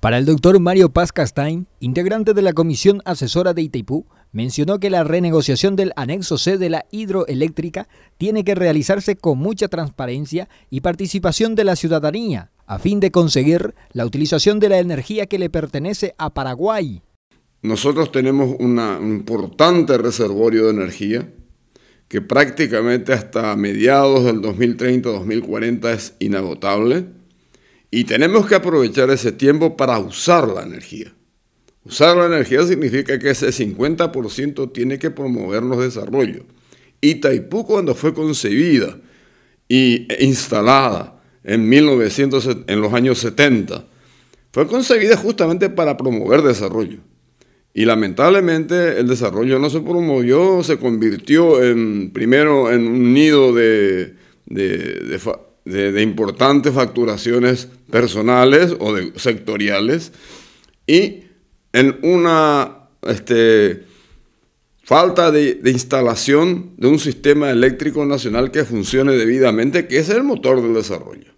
Para el doctor Mario Paz Castain, integrante de la Comisión Asesora de Itaipú, mencionó que la renegociación del anexo C de la hidroeléctrica tiene que realizarse con mucha transparencia y participación de la ciudadanía, a fin de conseguir la utilización de la energía que le pertenece a Paraguay. Nosotros tenemos un importante reservorio de energía que prácticamente hasta mediados del 2030-2040 es inagotable y tenemos que aprovechar ese tiempo para usar la energía. Usar la energía significa que ese 50% tiene que promovernos desarrollo. Itaipú cuando fue concebida e instalada en, 1900, en los años 70, fue concebida justamente para promover desarrollo. Y lamentablemente el desarrollo no se promovió, se convirtió en, primero en un nido de, de, importantes facturaciones personales o sectoriales y en una este, falta de, instalación de un sistema eléctrico nacional que funcione debidamente, que es el motor del desarrollo.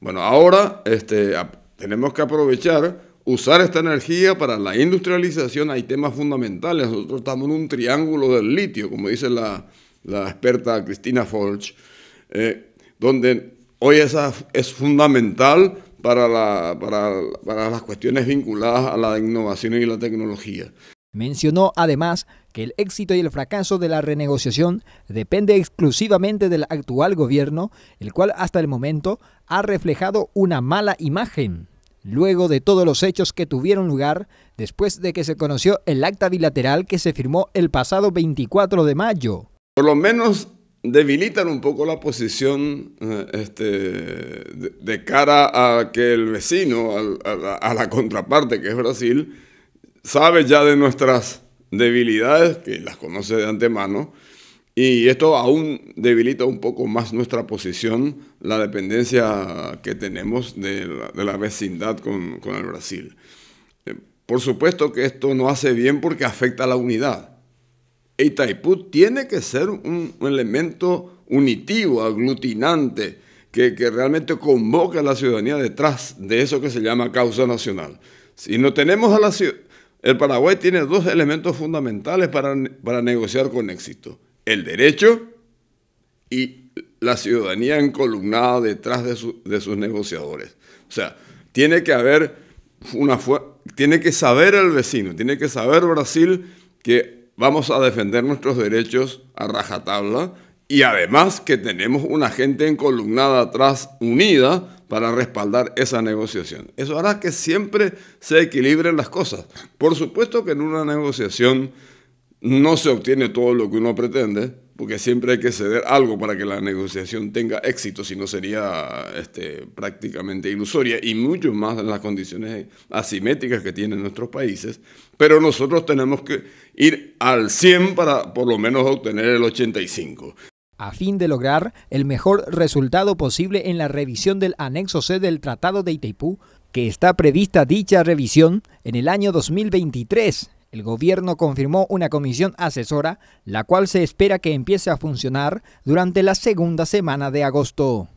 Bueno, ahora este, tenemos que aprovechar, usar esta energía para la industrialización. Hay temas fundamentales. Nosotros estamos en un triángulo del litio, como dice la, experta Cristina Folch, eh, donde hoy esa es fundamental para, para las cuestiones vinculadas a la innovación y la tecnología. Mencionó además que el éxito y el fracaso de la renegociación depende exclusivamente del actual gobierno, el cual hasta el momento ha reflejado una mala imagen. Luego de todos los hechos que tuvieron lugar, después de que se conoció el acta bilateral que se firmó el pasado 24 de mayo. Por lo menos debilitan un poco la posición eh, este, de, cara a que el vecino, a, la, contraparte que es Brasil, sabe ya de nuestras debilidades, que las conoce de antemano, y esto aún debilita un poco más nuestra posición, la dependencia que tenemos de la, vecindad con, con el Brasil. Eh, por supuesto que esto no hace bien porque afecta a la unidad Itaipú tiene que ser un, elemento unitivo, aglutinante, que, realmente convoca a la ciudadanía detrás de eso que se llama causa nacional. Si no tenemos a la el Paraguay tiene dos elementos fundamentales para, negociar con éxito, el derecho y la ciudadanía encolumnada detrás de, sus negociadores. O sea, tiene que haber una tiene que saber el vecino, tiene que saber Brasil que vamos a defender nuestros derechos a rajatabla y además que tenemos una gente encolumnada atrás unida para respaldar esa negociación. Eso hará que siempre se equilibren las cosas. Por supuesto que en una negociación no se obtiene todo lo que uno pretende, porque siempre hay que ceder algo para que la negociación tenga éxito, si no sería este, prácticamente ilusoria, y mucho más en las condiciones asimétricas que tienen nuestros países, pero nosotros tenemos que ir al 100 para por lo menos obtener el 85 a fin de lograr el mejor resultado posible en la revisión del anexo C del Tratado de Itaipú, que está prevista dicha revisión en el año 2023 el gobierno confirmó una comisión asesora, la cual se espera que empiece a funcionar durante la segunda semana de agosto.